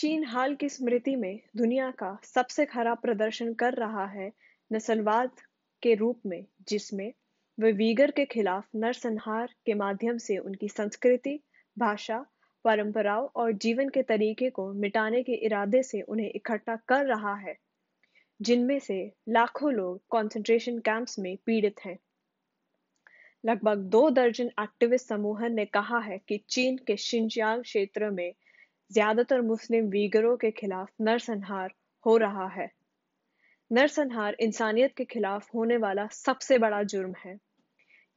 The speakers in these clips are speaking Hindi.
चीन हाल की स्मृति में दुनिया का सबसे खराब प्रदर्शन कर रहा है नस्लवाद के रूप में जिसमें वे वीगर के खिलाफ नरसंहार के माध्यम से उनकी संस्कृति भाषा परंपराओं और जीवन के तरीके को मिटाने के इरादे से उन्हें इकट्ठा कर रहा है जिनमें से लाखों लोग कंसंट्रेशन कैंप्स में पीड़ित हैं लगभग दो दर्जन एक्टिविस्ट समूह ने कहा है कि चीन के शिंजियांग क्षेत्र में ज्यादातर मुस्लिम वीगरों के खिलाफ नरसंहार हो रहा है नरसंहार इंसानियत के खिलाफ होने वाला सबसे बड़ा जुर्म है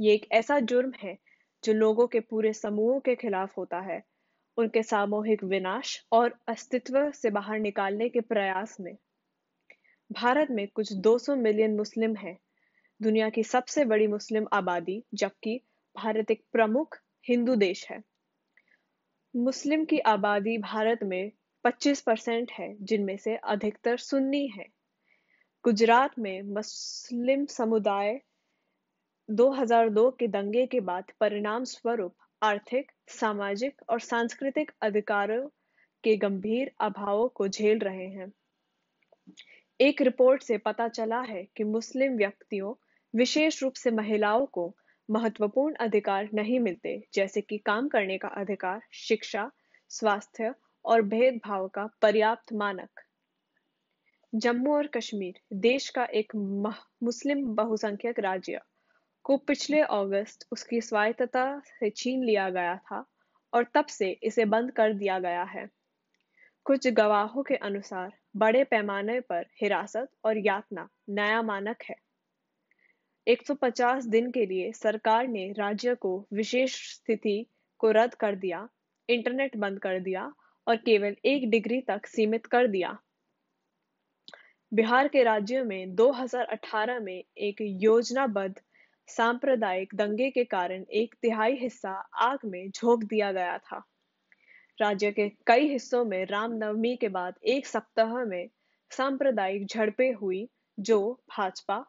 ये एक ऐसा जुर्म है जो लोगों के पूरे समूहों के खिलाफ होता है उनके सामूहिक विनाश और अस्तित्व से बाहर निकालने के प्रयास में भारत में कुछ 200 मिलियन मुस्लिम हैं दुनिया की सबसे बड़ी मुस्लिम आबादी जबकि भारत एक प्रमुख हिंदू देश है मुस्लिम की आबादी भारत में 25 परसेंट है जिनमें से अधिकतर सुन्नी है गुजरात में मुस्लिम समुदाय 2002 के दंगे के बाद परिणाम स्वरूप आर्थिक सामाजिक और सांस्कृतिक अधिकारों के गंभीर अभावों को झेल रहे हैं एक रिपोर्ट से पता चला है कि मुस्लिम व्यक्तियों विशेष रूप से महिलाओं को महत्वपूर्ण अधिकार नहीं मिलते जैसे कि काम करने का अधिकार शिक्षा स्वास्थ्य और भेदभाव का पर्याप्त मानक जम्मू और कश्मीर देश का एक मुस्लिम बहुसंख्यक राज्य को पिछले अगस्त उसकी स्वायत्तता से छीन लिया गया था और तब से इसे बंद कर दिया गया है कुछ गवाहों के अनुसार बड़े पैमाने पर हिरासत और यातना नया मानक है 150 दिन के लिए सरकार ने राज्य को विशेष स्थिति को रद्द कर दिया इंटरनेट बंद कर दिया और केवल एक डिग्री तक सीमित कर दिया बिहार के राज्य में 2018 में एक योजनाबद्ध सांप्रदायिक दंगे के कारण एक तिहाई हिस्सा आग में झोंक दिया गया था राज्य के कई हिस्सों में रामनवमी के बाद एक सप्ताह में सांप्रदायिक झड़पें हुई जो भाजपा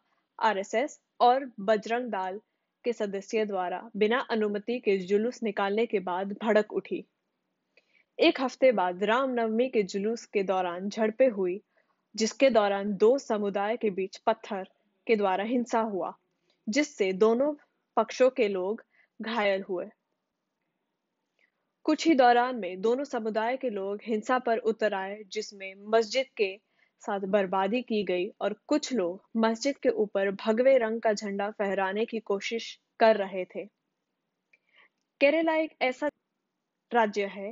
आरएसएस और बजरंग दाल के सदस्य द्वारा बिना अनुमति के जुलूस निकालने के बाद भड़क उठी एक हफ्ते बाद रामनवमी के जुलूस के दौरान झड़पें हुई जिसके दौरान दो समुदाय के बीच पत्थर के द्वारा हिंसा हुआ जिससे दोनों पक्षों के लोग घायल हुए कुछ ही दौरान में दोनों समुदाय के लोग हिंसा पर उतर आए जिसमें मस्जिद के साथ बर्बादी की गई और कुछ लोग मस्जिद के ऊपर भगवे रंग का झंडा फहराने की कोशिश कर रहे थे केरला एक ऐसा राज्य है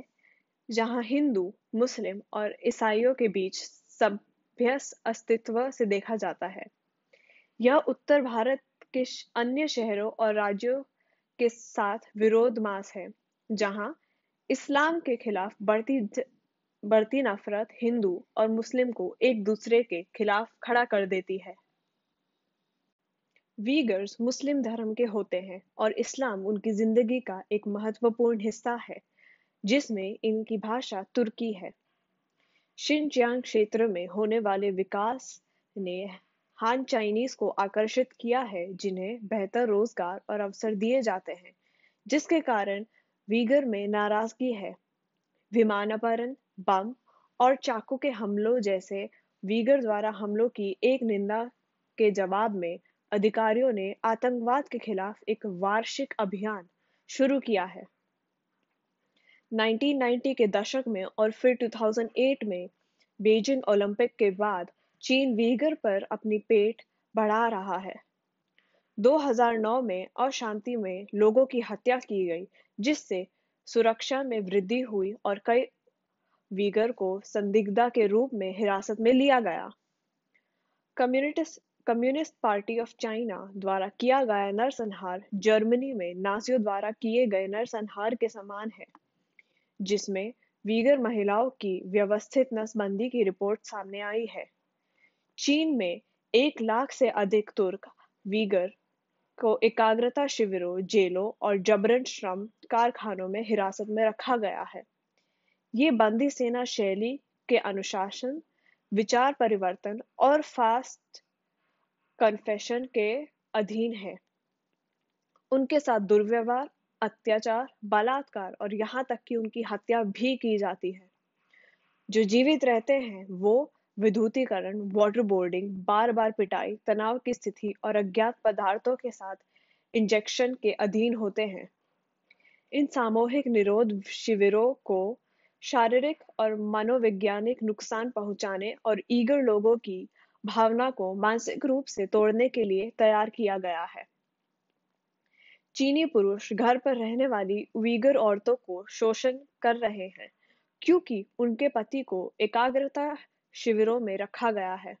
जहां हिंदू मुस्लिम और ईसाइयों के बीच सभ्य अस्तित्व से देखा जाता है यह उत्तर भारत के अन्य शहरों और राज्यों के साथ विरोध मास है जहां इस्लाम के खिलाफ बढ़ती बढ़ती नफरत हिंदू और मुस्लिम को एक दूसरे के खिलाफ खड़ा कर देती है वीगर्स मुस्लिम धर्म के होते हैं और इस्लाम उनकी जिंदगी का एक महत्वपूर्ण हिस्सा है जिसमें इनकी भाषा तुर्की है शिनचियांग क्षेत्र में होने वाले विकास ने हान चाइनीज को आकर्षित किया है जिन्हें बेहतर रोजगार और अवसर दिए जाते हैं जिसके कारण वीगर में नाराजगी है विमान अपहरण बम और चाकू के हमलों जैसे वीगर द्वारा हमलों की एक निंदा के जवाब में अधिकारियों ने आतंकवाद के खिलाफ एक वार्षिक अभियान शुरू किया है 1990 के दशक में और फिर 2008 में बीजिंग ओलंपिक के बाद चीन वीगर पर अपनी पेट बढ़ा रहा है 2009 में अशांति में लोगों की हत्या की गई जिससे सुरक्षा में वृद्धि हुई और कई वीगर को संदिग्धा के रूप में हिरासत में लिया गया communist communist party of China द्वारा किया गया नरसंहार जर्मनी में नासियों द्वारा किए गए नरसंहार के समान है जिसमें वीगर महिलाओं की व्यवस्थित नसबंदी की रिपोर्ट सामने आई है चीन में एक लाख से अधिक तुर्क वीगर को एकाग्रता शिविरों जेलों और जबरन श्रम कारखानों में हिरासत में रखा गया है ये बंदी सेना शैली के अनुशासन विचार परिवर्तन और फास्ट कन्फेशन के अधीन है उनके साथ दुर्व्यवहार अत्याचार बलात्कार और यहाँ तक कि उनकी हत्या भी की जाती है जो जीवित रहते हैं वो विद्युतीकरण वाटर बोर्डिंग बार बार पिटाई तनाव की स्थिति और अज्ञात पदार्थों के साथ इंजेक्शन के अधीन होते हैं इन सामूहिक निरोध शिविरों को शारीरिक और मनोवैज्ञानिक नुकसान पहुंचाने और ईगर लोगों की भावना को मानसिक रूप से तोड़ने के लिए तैयार किया गया है चीनी पुरुष घर पर रहने वाली वीगर औरतों को शोषण कर रहे हैं क्योंकि उनके पति को एकाग्रता शिविरों में रखा गया है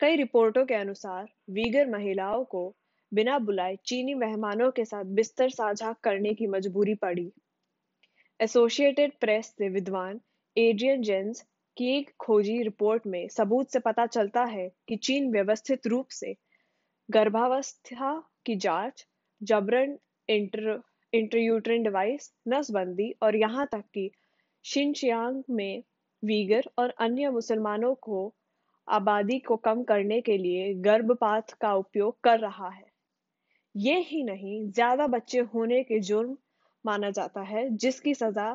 कई रिपोर्टों के अनुसार वीगर महिलाओं को बिना बुलाए चीनी मेहमानों के साथ बिस्तर साझा करने की मजबूरी पड़ी एसोसिएटेड प्रेस से विद्वान एड्रियन जेंस की एक खोजी रिपोर्ट में सबूत से पता चलता है कि चीन व्यवस्थित रूप से गर्भावस्था की जांच, जबरन इंटर इंटरयूट्रन डिवाइस नसबंदी और यहाँ तक कि शिनचियांग में वीगर और अन्य मुसलमानों को आबादी को कम करने के लिए गर्भपात का उपयोग कर रहा है ये ही नहीं ज्यादा बच्चे होने के जुर्म माना जाता है जिसकी सज़ा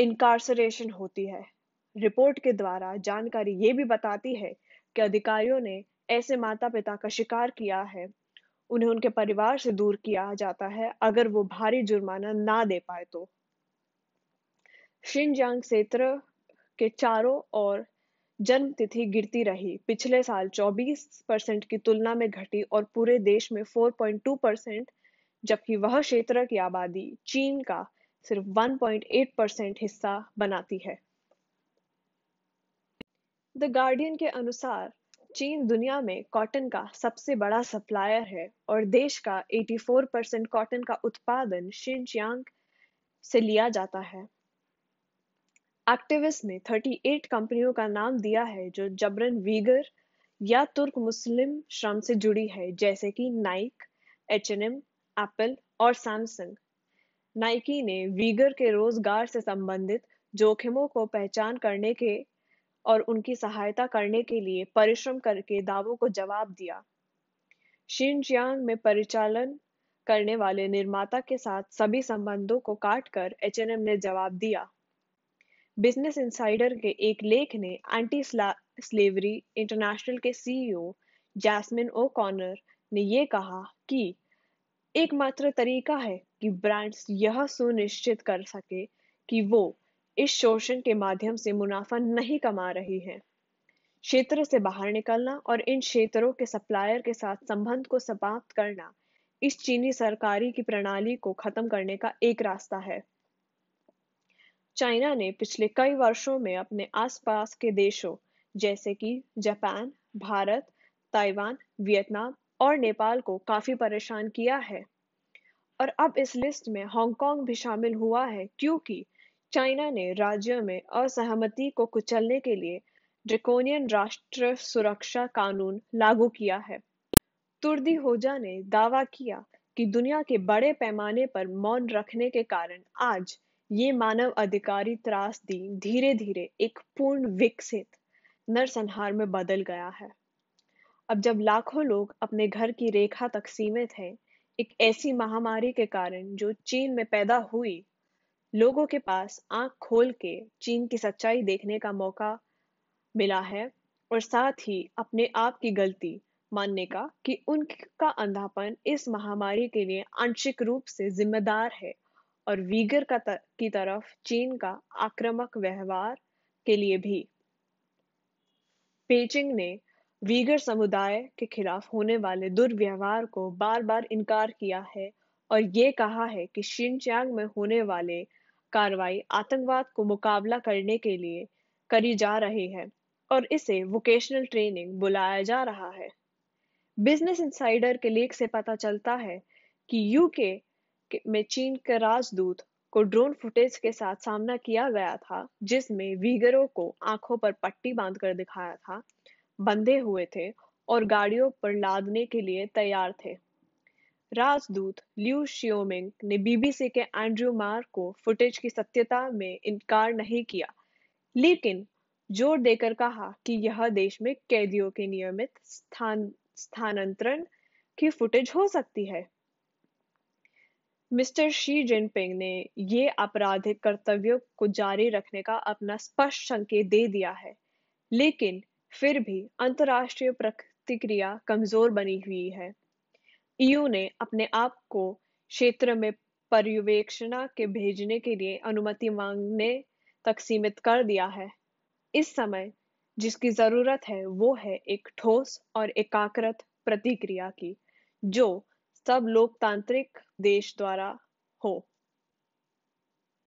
इनकारसरेशन होती है रिपोर्ट के द्वारा जानकारी ये भी बताती है कि अधिकारियों ने ऐसे माता पिता का शिकार किया है उन्हें उनके परिवार से दूर किया जाता है अगर वो भारी जुर्माना ना दे पाए तो शिनजांग क्षेत्र के चारों और जन्म तिथि गिरती रही पिछले साल 24 परसेंट की तुलना में घटी और पूरे देश में 4.2 परसेंट जबकि वह क्षेत्र की आबादी चीन का सिर्फ 1.8 परसेंट हिस्सा बनाती है द गार्डियन के अनुसार चीन दुनिया में कॉटन का सबसे बड़ा सप्लायर है और देश का 84 परसेंट कॉटन का उत्पादन शिनचियांग से लिया जाता है एक्टिविस्ट ने 38 कंपनियों का नाम दिया है जो जबरन वीगर या तुर्क मुस्लिम श्रम से जुड़ी है जैसे कि Nike H N M Apple और सैमसंग नाइकी ने वीगर के रोजगार से संबंधित जोखिमों को पहचान करने के और उनकी सहायता करने के लिए परिश्रम करके दावों को जवाब दिया शिनजियांग में परिचालन करने वाले निर्माता के साथ सभी संबंधों को काटकर एचएनएम ने जवाब दिया बिजनेस इंसाइडर के एक लेख ने एंटी स्लेवरी इंटरनेशनल के सीईओ जैस्मिन ओ कॉनर ने यह कहा कि एकमात्र तरीका है कि ब्रांड्स यह सुनिश्चित कर सके कि वो इस शोषण के माध्यम से मुनाफा नहीं कमा रही हैं क्षेत्र से बाहर निकलना और इन क्षेत्रों के सप्लायर के साथ संबंध को समाप्त करना इस चीनी सरकारी की प्रणाली को खत्म करने का एक रास्ता है चाइना ने पिछले कई वर्षों में अपने आसपास के देशों जैसे कि जापान भारत ताइवान वियतनाम और नेपाल को काफ़ी परेशान किया है और अब इस लिस्ट में हांगकांग भी शामिल हुआ है क्योंकि चाइना ने राज्य में असहमति को कुचलने के लिए ड्रिकोनियन राष्ट्र सुरक्षा कानून लागू किया है तुर्दी होजा ने दावा किया कि दुनिया के बड़े पैमाने पर मौन रखने के कारण आज ये मानव अधिकारी त्रासदी धीरे धीरे एक पूर्ण विकसित नरसंहार में बदल गया है अब जब लाखों लोग अपने घर की रेखा तक सीमित हैं एक ऐसी महामारी के कारण जो चीन में पैदा हुई लोगों के पास आंख खोल के चीन की सच्चाई देखने का मौका मिला है और साथ ही अपने आप की गलती मानने का कि उनका अंधापन इस महामारी के लिए आंशिक रूप से जिम्मेदार है और वीगर का तर, की तरफ चीन का आक्रामक व्यवहार के लिए भी पेचिंग ने वीगर समुदाय के खिलाफ होने वाले दुर्व्यवहार को बार बार इनकार किया है और ये कहा है कि शिनचैंग में होने वाले कार्रवाई आतंकवाद को मुकाबला करने के लिए करी जा रही है और इसे वोकेशनल ट्रेनिंग बुलाया जा रहा है बिजनेस इंसाइडर के लेख से पता चलता है कि यूके में चीन के राजदूत को ड्रोन फुटेज के साथ सामना किया गया था जिसमें वीगरों को आंखों पर पट्टी बांधकर दिखाया था बंधे हुए थे और गाड़ियों पर लादने के लिए तैयार थे राजदूत ल्यू शियोमिंग ने बीबीसी के एंड्रयू मार को फुटेज की सत्यता में इनकार नहीं किया लेकिन जोर देकर कहा कि यह देश में कैदियों के नियमित स्थान स्थानांतरण की फुटेज हो सकती है मिस्टर शी जिनपिंग ने ये आपराधिक कर्तव्यों को जारी रखने का अपना स्पष्ट संकेत दे दिया है लेकिन फिर भी अंतर्राष्ट्रीय प्रतिक्रिया कमजोर बनी हुई है ईयू ने अपने आप को क्षेत्र में पर्यवेक्षणा के भेजने के लिए अनुमति मांगने तक सीमित कर दिया है इस समय जिसकी जरूरत है वो है एक ठोस और एकाकृत प्रतिक्रिया की जो सब लोकतांत्रिक देश द्वारा हो